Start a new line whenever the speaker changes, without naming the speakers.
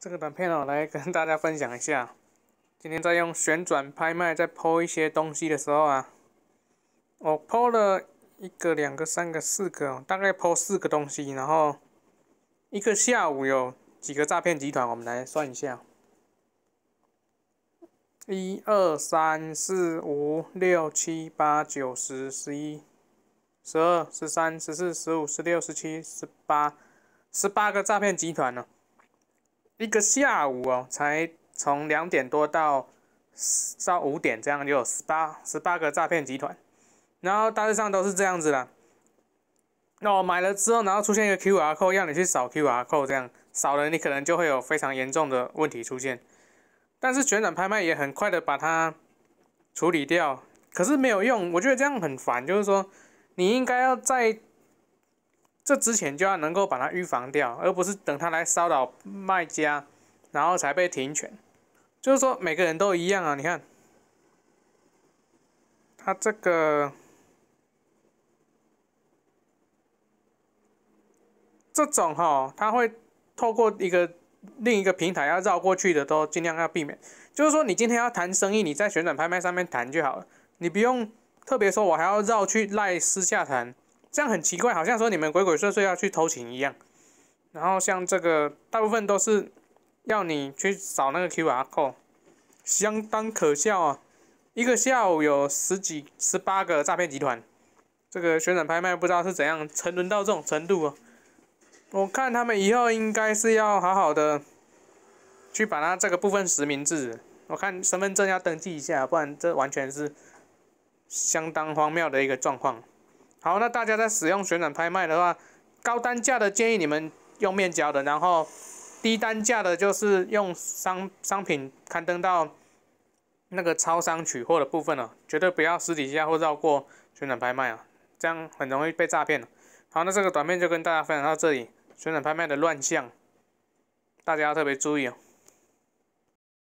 这个短片我来跟大家分享一下。今天在用旋转拍卖在抛一些东西的时候啊，我抛了一个、两个、三个、四个，大概抛四个东西，然后一个下午有几个诈骗集团，我们来算一下：一二三四五六七八九十十一十二十三十四十五十六十七十八十八个诈骗集团呢。一个下午哦，才从两点多到到五点，这样就有十八十八个诈骗集团，然后大致上都是这样子的。我买了之后，然后出现一个 Q R 扣，让你去扫 Q R 扣，这样扫了你可能就会有非常严重的问题出现。但是旋转拍卖也很快的把它处理掉，可是没有用，我觉得这样很烦，就是说你应该要在。这之前就要能够把它预防掉，而不是等它来骚扰卖家，然后才被停权。就是说，每个人都一样啊。你看，他这个这种哈，他会透过一个另一个平台要绕过去的，都尽量要避免。就是说，你今天要谈生意，你在旋转拍卖上面谈就好了，你不用特别说我还要绕去赖私下谈。这样很奇怪，好像说你们鬼鬼祟祟要去偷情一样。然后像这个，大部分都是要你去找那个 Q R code，相当可笑啊！一个下午有十几、十八个诈骗集团，这个旋转拍卖不知道是怎样沉沦到这种程度啊！我看他们以后应该是要好好的去把它这个部分实名制，我看身份证要登记一下，不然这完全是相当荒谬的一个状况。好，那大家在使用旋转拍卖的话，高单价的建议你们用面交的，然后低单价的就是用商商品刊登到那个超商取货的部分了，绝对不要私底下或绕过旋转拍卖啊，这样很容易被诈骗好，那这个短片就跟大家分享到这里，旋转拍卖的乱象，大家要特别注意哦。